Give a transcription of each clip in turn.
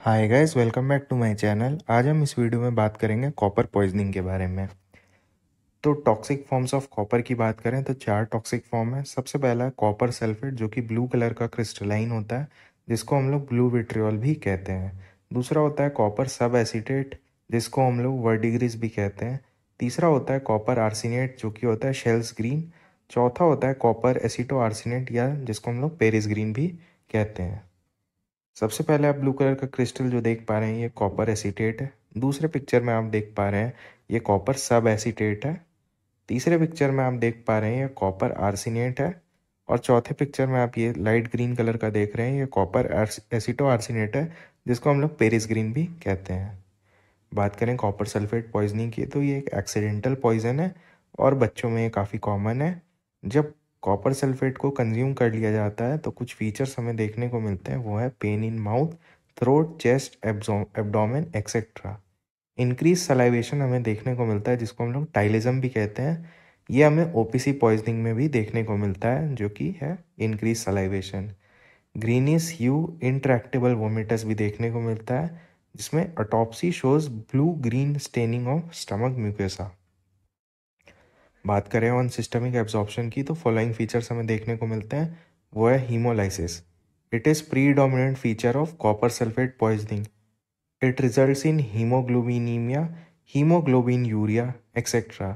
Hi guys welcome back to my channel आज हम इस वीडियो में बात करेंगे कॉपर पॉइजनिंग के बारे में तो टॉक्सिक फॉर्म्स ऑफ कॉपर की बात करें तो चार टॉक्सिक फॉर्म है सबसे पहला कॉपर सल्फेट जो कि ब्लू कलर का क्रिस्टलाइन होता है जिसको हम लोग ब्लू विट्रियल भी कहते हैं दूसरा होता है कॉपर सब एसिटेट जिसको हम लोग वर्डिग्रीज भी कहते हैं तीसरा होता है कॉपर आर्सिनेट जो कि होता है शेल्स ग्रीन चौथा होता है कॉपर एसिटो आर्सिनेट या जिसको हम लोग पेरिस ग्रीन भी कहते हैं सबसे पहले आप ब्लू कलर का क्रिस्टल जो देख पा रहे हैं ये कॉपर एसीटेट है दूसरे पिक्चर में आप देख पा रहे हैं ये कॉपर सब एसीटेट है तीसरे पिक्चर में आप देख पा रहे हैं ये कॉपर आर्सिनेट है और चौथे पिक्चर में आप ये लाइट ग्रीन कलर का देख रहे हैं ये कॉपर एसिटो आर्सिनेट है जिसको हम लोग पेरिस ग्रीन भी कहते हैं बात करें कॉपर सल्फेट पॉइजनिंग की तो ये एक एक्सीडेंटल पॉइजन है और बच्चों में ये काफ़ी कॉमन है जब कॉपर सल्फेट को कंज्यूम कर लिया जाता है तो कुछ फीचर्स हमें देखने को मिलते हैं वो है pain in mouth throat chest abdomen etcetera increase salivation हमें देखने को मिलता है जिसको हम लोग टाइलिज्म भी कहते हैं ये हमें ओ पी पॉइजनिंग में भी देखने को मिलता है जो कि है इंक्रीज सलाइवेशन ग्रीनिस यू इंट्रैक्टेबल वोमिटस भी देखने को मिलता है जिसमें autopsy shows blue green staining of stomach mucosa बात करें ऑन सिस्टमिक एब्जॉर्प्शन की तो फॉलोइंग फीचर्स हमें देखने को मिलते हैं वो है haemolysis it is predominant feature of copper sulphate poisoning it result in haemoglobinaemia haemoglobinuria etcetera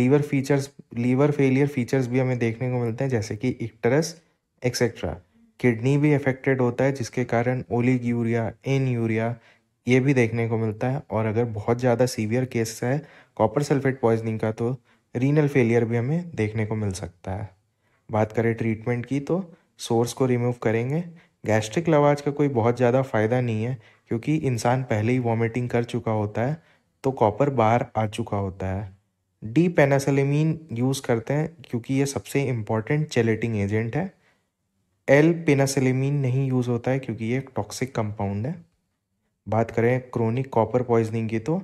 liver features liver failure features भी हमें देखने को मिलते हैं जैसे कि इक्टरस एक्सेट्रा किडनी भी अफेक्टेड होता है जिसके कारण ओलिग यूरिया एन यूरिया ये भी देखने को मिलता है और अगर बहुत ज़्यादा सीवियर केस है कॉपर सल्फेट पॉइजनिंग का तो रीनल फेलियर भी हमें देखने को मिल सकता है बात करें ट्रीटमेंट की तो सोर्स को रिमूव करेंगे गैस्ट्रिक लवाज का कोई बहुत ज़्यादा फ़ायदा नहीं है क्योंकि इंसान पहले ही वॉमिटिंग कर चुका होता है तो कॉपर बाहर आ चुका होता है डी पेनासलिमिन यूज़ करते हैं क्योंकि ये सबसे इम्पॉर्टेंट चेलेटिंग एजेंट है एल पेनासलिमिन नहीं यूज़ होता है क्योंकि ये एक टॉक्सिक कंपाउंड है बात करें क्रोनिक कॉपर पॉइजनिंग की तो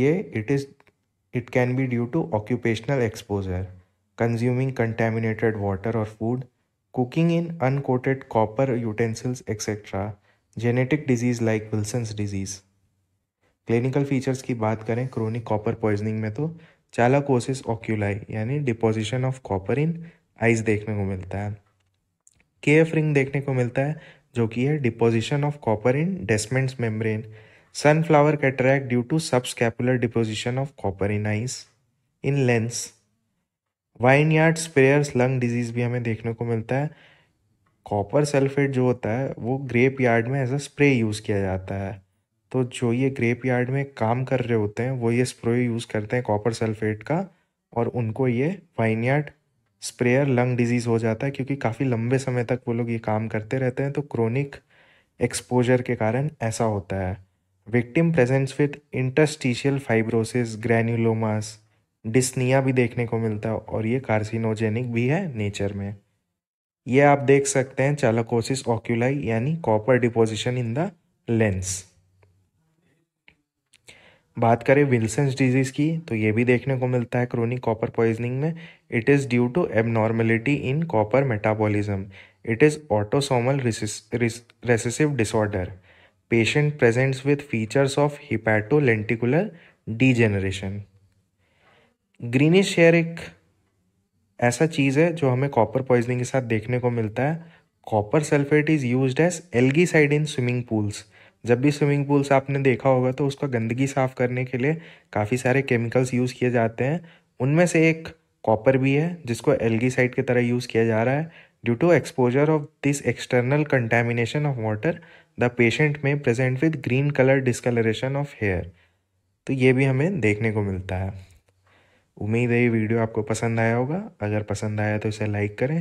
ये it is It can be due to occupational exposure, consuming contaminated water or food, cooking in uncoated copper utensils, etc. Genetic disease like Wilson's disease clinical features की बात करें chronic copper poisoning में तो chalcosis oculi यानी deposition of copper in eyes देखने को मिलता है केफ रिंग देखने को मिलता है जो कि है deposition of copper in Descemet's membrane Sunflower cataract due to subscapular deposition of copper in eyes, in lens. Yard sprayers lung disease भी हमें देखने को मिलता है कॉपर सल्फेट जो होता है वो ग्रेप यार्ड में एज अ स्प्रे यूज़ किया जाता है तो जो ये ग्रेप यार्ड में काम कर रहे होते हैं वो ये स्प्रे यूज़ करते हैं कॉपर सल्फेट का और उनको ये वाइनयार्ड स्प्रेयर लंग डिजीज़ हो जाता है क्योंकि काफ़ी लंबे समय तक वो लोग ये काम करते रहते हैं तो क्रोनिक एक्सपोजर के कारण ऐसा होता है victim presents with interstitial fibrosis granulomas dyspnoea भी देखने को मिलता है और ये कार्सिनोजेनिक भी है नेचर में ये आप देख सकते हैं चालकोसिस ऑक्यूलाई यानी copper deposition in the lens बात करें विल्सन्स डिजीज़ की तो ये भी देखने को मिलता है क्रोनिक कॉपर पॉइजनिंग में it is due to abnormality in copper metabolism it is autosomal recessive disorder patient presents with features of hepatolenticular degeneration greenish hair एक ऐसा चीज़ है जो हमें कॉपर पॉइजनिंग के साथ देखने को मिलता है copper sulphate is use as algicide in swimming pools जब भी स्विमिंग पूल्स आपने देखा होगा तो उसका गंदगी साफ़ करने के लिए काफ़ी सारे केमिकल्स यूज़ किए जाते हैं उनमें से एक कॉपर भी है जिसको एलगी साइड की तरह यूज़ किया जा रहा है due to exposure of this external contamination of water the patient में present with green colour discolouration of hair तो ये भी हमें देखने को मिलता है उम्मीद है ये वीडियो आपको पसंद आया होगा अगर पसंद आया तो इसे लाइक करें